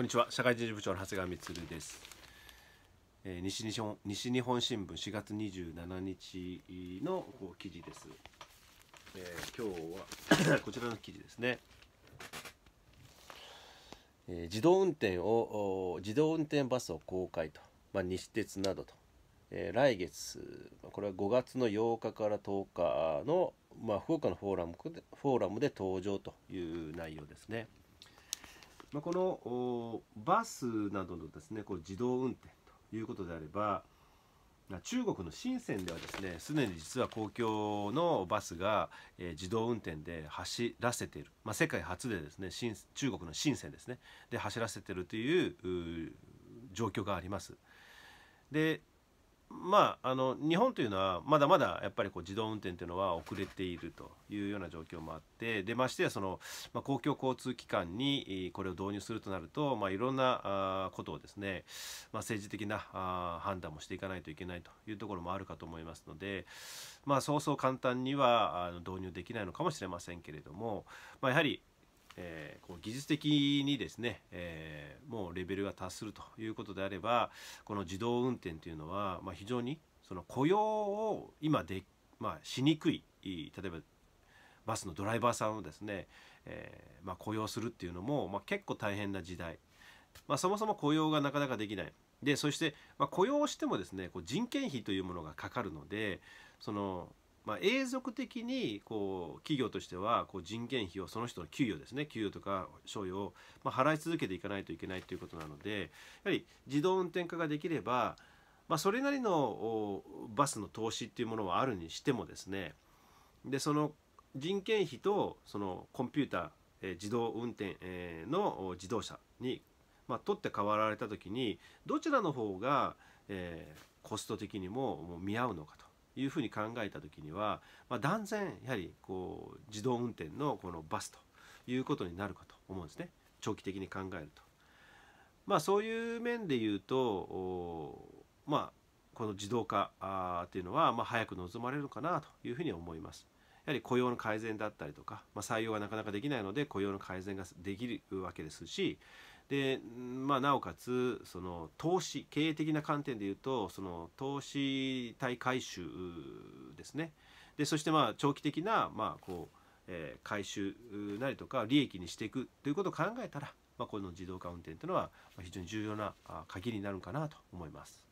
こんにちは社会人事部長の長谷川充です、えー、西日本西日本新聞4月27日の記事です、えー、今日は こちらの記事ですね、えー、自動運転を自動運転バスを公開と、まあ、西鉄などと、えー、来月これは5月の8日から10日の、まあ、福岡のフォーラムでフォーラムで登場という内容ですね。まあ、このバスなどのですねこう自動運転ということであれば中国の深センではですねすでに実は公共のバスが、えー、自動運転で走らせている、まあ、世界初でですね中国の深センですねで走らせているという状況があります。でまあ、あの日本というのはまだまだやっぱりこう自動運転というのは遅れているというような状況もあってでましてやその、まあ、公共交通機関にこれを導入するとなると、まあ、いろんなことをですね、まあ、政治的な判断もしていかないといけないというところもあるかと思いますので、まあ、そうそう簡単には導入できないのかもしれませんけれども、まあ、やはりえー、こう技術的にですね、えー、もうレベルが達するということであればこの自動運転というのは、まあ、非常にその雇用を今で、まあ、しにくい例えばバスのドライバーさんをですね、えー、まあ、雇用するっていうのも、まあ、結構大変な時代、まあ、そもそも雇用がなかなかできないでそして、ま雇用してもですねこう人件費というものがかかるのでそのまあ、永続的にこう企業としてはこう人件費をその人の給与ですね給与とか賞与をま払い続けていかないといけないということなのでやはり自動運転化ができれば、まあ、それなりのバスの投資っていうものはあるにしてもですねでその人件費とそのコンピューター、え自動運転、えの自動車に、まあ、取って代わられた時にどちらの方が、えコスト的にも見合うのかと。いうふうに考えた時には、まあ、断然やはりこう自動運転のこのバスということになるかと思うんですね長期的に考えると。まあ、そういう面で言うとまあ、この自動化あというのは、まあ、早く望まれるのかなというふうに思います。やはり雇用の改善だったりとか、まあ、採用がなかなかできないので雇用の改善ができるわけですしで、まあ、なおかつその投資経営的な観点でいうとその投資対回収ですねでそしてまあ長期的な、まあこうえー、回収なりとか利益にしていくということを考えたら、まあ、この自動化運転というのは非常に重要な鍵になるかなと思います。